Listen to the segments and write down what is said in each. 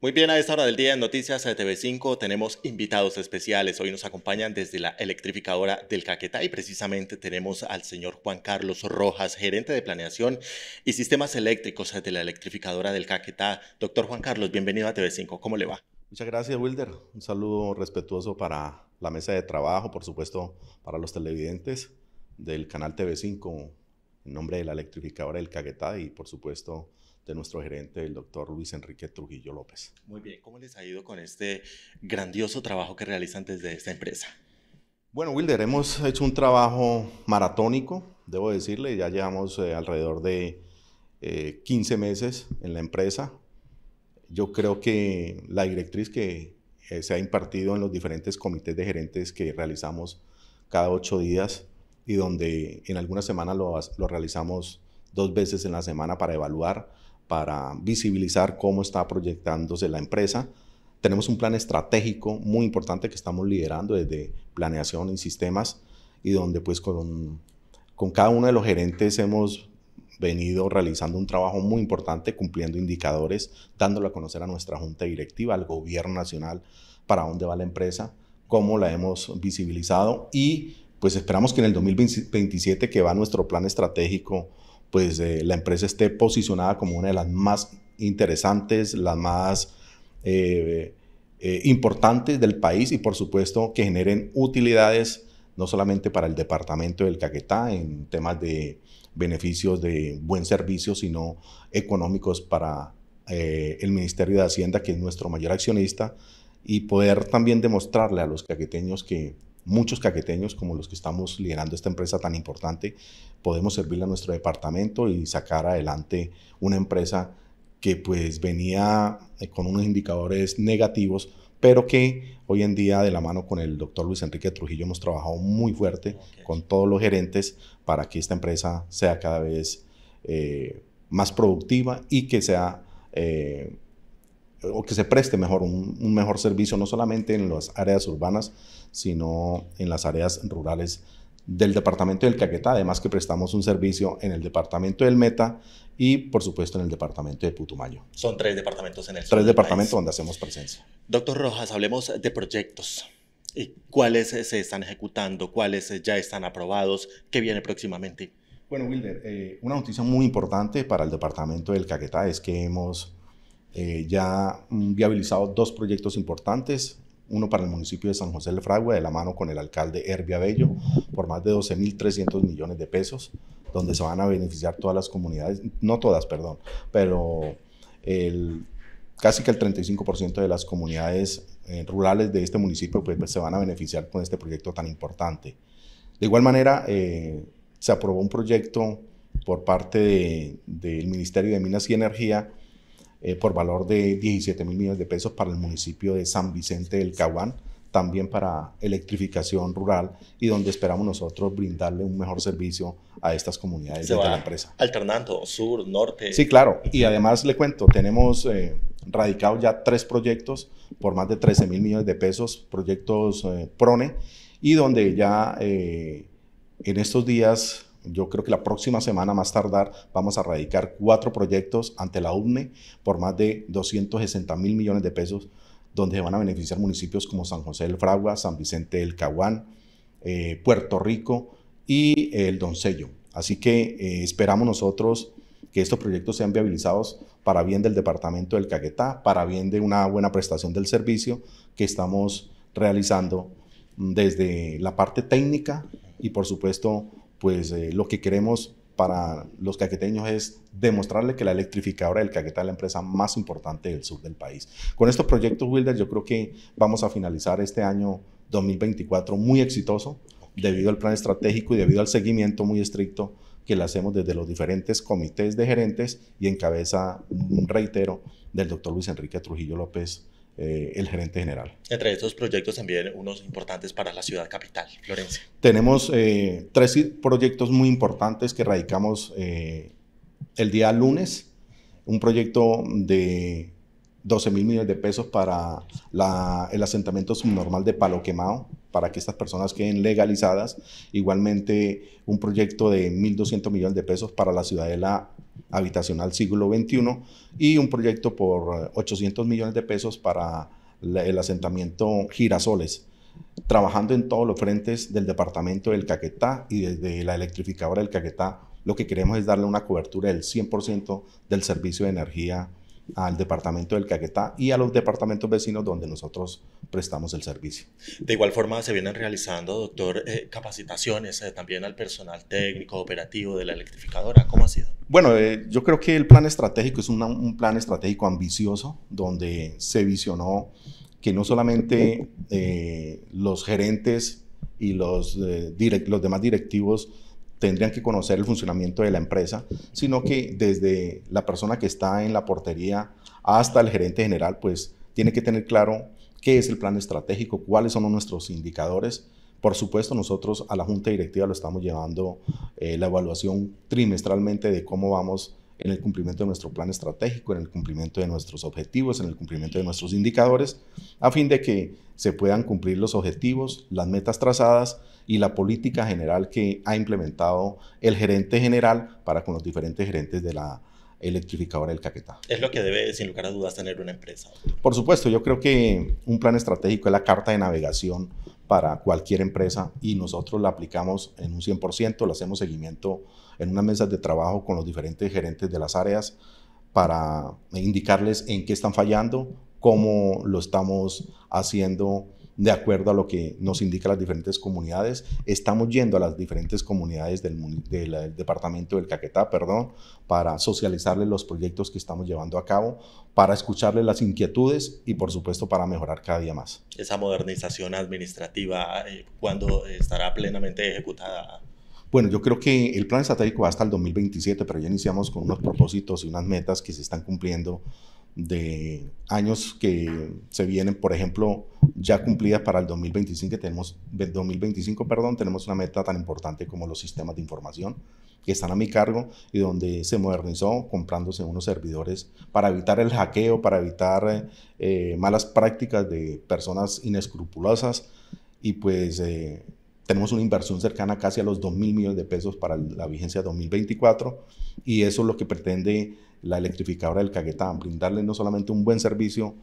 Muy bien, a esta hora del día en Noticias de TV5 tenemos invitados especiales. Hoy nos acompañan desde la electrificadora del Caquetá y precisamente tenemos al señor Juan Carlos Rojas, gerente de planeación y sistemas eléctricos de la electrificadora del Caquetá. Doctor Juan Carlos, bienvenido a TV5. ¿Cómo le va? Muchas gracias, Wilder. Un saludo respetuoso para la mesa de trabajo, por supuesto, para los televidentes del canal TV5 en nombre de la electrificadora del Caquetá y, por supuesto, de nuestro gerente, el doctor Luis Enrique Trujillo López. Muy bien, ¿cómo les ha ido con este grandioso trabajo que realizan desde esta empresa? Bueno, Wilder, hemos hecho un trabajo maratónico, debo decirle, ya llevamos eh, alrededor de 15 eh, meses en la empresa. Yo creo que la directriz que eh, se ha impartido en los diferentes comités de gerentes que realizamos cada ocho días y donde en algunas semanas lo, lo realizamos dos veces en la semana para evaluar, para visibilizar cómo está proyectándose la empresa. Tenemos un plan estratégico muy importante que estamos liderando desde planeación y sistemas y donde pues con, con cada uno de los gerentes hemos venido realizando un trabajo muy importante, cumpliendo indicadores, dándolo a conocer a nuestra junta directiva, al gobierno nacional, para dónde va la empresa, cómo la hemos visibilizado y pues esperamos que en el 2027 que va nuestro plan estratégico pues la empresa esté posicionada como una de las más interesantes, las más eh, eh, importantes del país y por supuesto que generen utilidades no solamente para el departamento del Caquetá en temas de beneficios de buen servicio, sino económicos para eh, el Ministerio de Hacienda, que es nuestro mayor accionista, y poder también demostrarle a los caqueteños que muchos caqueteños como los que estamos liderando esta empresa tan importante, podemos servirle a nuestro departamento y sacar adelante una empresa que pues venía eh, con unos indicadores negativos, pero que hoy en día de la mano con el doctor Luis Enrique Trujillo hemos trabajado muy fuerte con todos los gerentes para que esta empresa sea cada vez eh, más productiva y que sea eh, o que se preste mejor, un, mejor servicio, no solamente en las áreas urbanas, sino en las áreas rurales del departamento del Caquetá, además que prestamos un servicio en el departamento del Meta y por supuesto en el departamento de Putumayo. Son tres departamentos en el Tres departamentos donde hacemos presencia. Doctor Rojas, hablemos de proyectos. ¿Y ¿Cuáles eh, se están ejecutando? ¿Cuáles eh, ya están aprobados? ¿Qué viene próximamente? Bueno, Wilder, eh, una noticia muy importante para el departamento del Caquetá es que hemos eh, ya ya viabilizado dos proyectos importantes, uno para el municipio de San José de Fragua, de la mano con el alcalde Herbia Bello, por más de 12.300 millones de pesos, donde se van a beneficiar todas las comunidades, no todas, perdón, pero casi que el 35% de las comunidades eh, rurales de este municipio pues, pues, se van a beneficiar con este proyecto tan importante. De igual manera, eh, se aprobó un proyecto por parte del Ministerio de Minas y Energía, eh, por valor de 17 mil millones de pesos para el municipio de San Vicente del Caguán, también para electrificación rural y donde esperamos nosotros brindarle un mejor servicio a estas comunidades de la empresa. Alternando sur, norte. Sí, claro. Y además le cuento, tenemos eh, radicados ya tres proyectos por más de 13 mil millones de pesos, proyectos eh, PRONE, y donde ya eh, en estos días yo creo que la próxima semana, más tardar, vamos a radicar cuatro proyectos ante la UNE por más de 260 mil millones de pesos, donde van a beneficiar municipios como San José del Fragua, San Vicente del Caguán, eh, Puerto Rico y eh, el Doncello. Así que eh, esperamos nosotros que estos proyectos sean viabilizados para bien del departamento del Caquetá, para bien de una buena prestación del servicio que estamos realizando mm, desde la parte técnica y por supuesto pues eh, lo que queremos para los caqueteños es demostrarle que la electrificadora del Caquetá es la empresa más importante del sur del país. Con estos proyectos, Wilder, yo creo que vamos a finalizar este año 2024 muy exitoso debido al plan estratégico y debido al seguimiento muy estricto que le hacemos desde los diferentes comités de gerentes y encabeza un reitero, del doctor Luis Enrique Trujillo López, eh, el gerente general. Entre estos proyectos también unos importantes para la ciudad capital, Florencia. Tenemos eh, tres proyectos muy importantes que radicamos eh, el día lunes. Un proyecto de 12 mil millones de pesos para el asentamiento subnormal de Palo para que estas personas queden legalizadas. Igualmente, un proyecto de 1.200 millones de pesos para la ciudadela habitacional siglo XXI y un proyecto por 800 eh, millones de pesos para el asentamiento Girasoles, trabajando en todos los frentes del departamento del Caquetá y desde la electrificadora del Caquetá. Lo que queremos es darle una cobertura del 100% del servicio de energía al departamento del Caquetá y a los departamentos vecinos donde nosotros prestamos el servicio. De igual forma, se vienen realizando, doctor, eh, capacitaciones eh, también al personal técnico, operativo de la electrificadora. ¿Cómo ha sido? Bueno, eh, yo creo que el plan estratégico es un plan estratégico ambicioso donde se visionó que no solamente los gerentes y los, los demás directivos tendrían que conocer el funcionamiento de la empresa, sino que desde la persona que está en la portería hasta el gerente general, pues tiene que tener claro qué es el plan estratégico, cuáles son nuestros indicadores. Por supuesto, nosotros a la junta directiva lo estamos llevando eh, la evaluación trimestralmente de cómo vamos en el cumplimiento de nuestro plan estratégico, en el cumplimiento de nuestros objetivos, en el cumplimiento de nuestros indicadores, a fin de que se puedan cumplir los objetivos, las metas trazadas y la política general que ha implementado el gerente general para con los diferentes gerentes de la electrificadora del Caquetá. Es lo que debe, sin lugar a dudas, tener una empresa. Por supuesto, yo creo que un plan estratégico es la carta de navegación para cualquier empresa y nosotros la aplicamos en un 100%, la hacemos seguimiento en unas mesas de trabajo con los diferentes gerentes de las áreas para indicarles en qué están fallando, cómo lo estamos haciendo de acuerdo a lo que nos indican las diferentes comunidades. Estamos yendo a las diferentes comunidades del, departamento del Caquetá, perdón, para socializarles los proyectos que estamos llevando a cabo, para escucharles las inquietudes y por supuesto para mejorar cada día más. Esa modernización administrativa, eh, ¿cuándo estará plenamente ejecutada? Bueno, yo creo que el plan estratégico va hasta el 2027, pero ya iniciamos con unos propósitos y unas metas que se están cumpliendo de años que se vienen, por ejemplo, ya cumplidas para el 2025, que tenemos, 2025 perdón, tenemos una meta tan importante como los sistemas de información que están a mi cargo y donde se modernizó comprándose unos servidores para evitar el hackeo, para evitar eh, malas prácticas de personas inescrupulosas y pues eh, tenemos una inversión cercana casi a los 2 mil millones de pesos para la vigencia 2024 y eso es lo que pretende la electrificadora del Caguetán, brindarle no solamente un buen servicio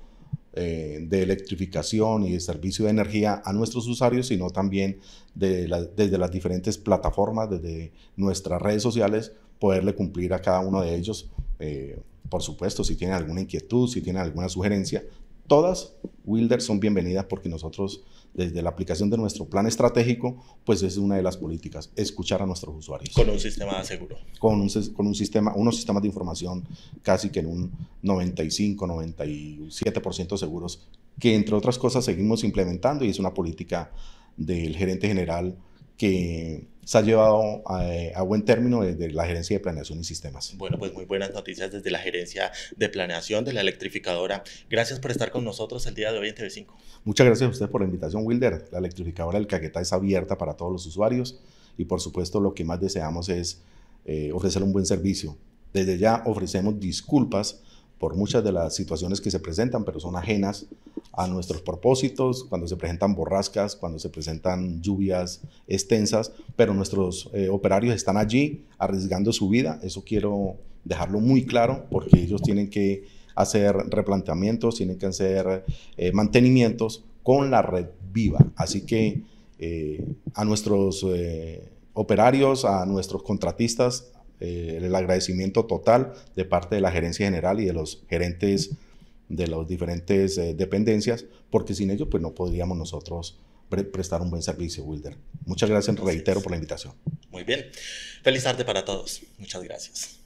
eh, de electrificación y de servicio de energía a nuestros usuarios, sino también desde las diferentes plataformas, desde nuestras redes sociales, poderle cumplir a cada uno de ellos. Eh, por supuesto, si tienen alguna inquietud, si tienen alguna sugerencia, Todas, Wilder, son bienvenidas porque nosotros, desde la aplicación de nuestro plan estratégico, pues es una de las políticas, escuchar a nuestros usuarios. Con un sistema seguro. Con un, sistema, unos sistemas de información casi que en un 95, 97% seguros, que entre otras cosas seguimos implementando y es una política del gerente general que se ha llevado a, buen término desde la gerencia de planeación y sistemas. Bueno, pues muy buenas noticias desde la gerencia de planeación de la electrificadora. Gracias por estar con nosotros el día de hoy en TV5. Muchas gracias a usted por la invitación, Wilder. La electrificadora del Caquetá es abierta para todos los usuarios y por supuesto lo que más deseamos es eh, ofrecer un buen servicio. Desde ya ofrecemos disculpas por muchas de las situaciones que se presentan, pero son ajenas a nuestros propósitos, cuando se presentan borrascas, cuando se presentan lluvias extensas, pero nuestros eh, operarios están allí arriesgando su vida, eso quiero dejarlo muy claro, porque ellos tienen que hacer replanteamientos, tienen que hacer eh, mantenimientos con la red viva. Así que eh, a nuestros operarios, a nuestros contratistas, eh, el agradecimiento total de parte de la gerencia general y de los gerentes de las diferentes eh, dependencias, porque sin ellos pues no podríamos nosotros prestar un buen servicio, Wilder. Muchas gracias, gracias, reitero, por la invitación. Muy bien. Feliz tarde para todos. Muchas gracias.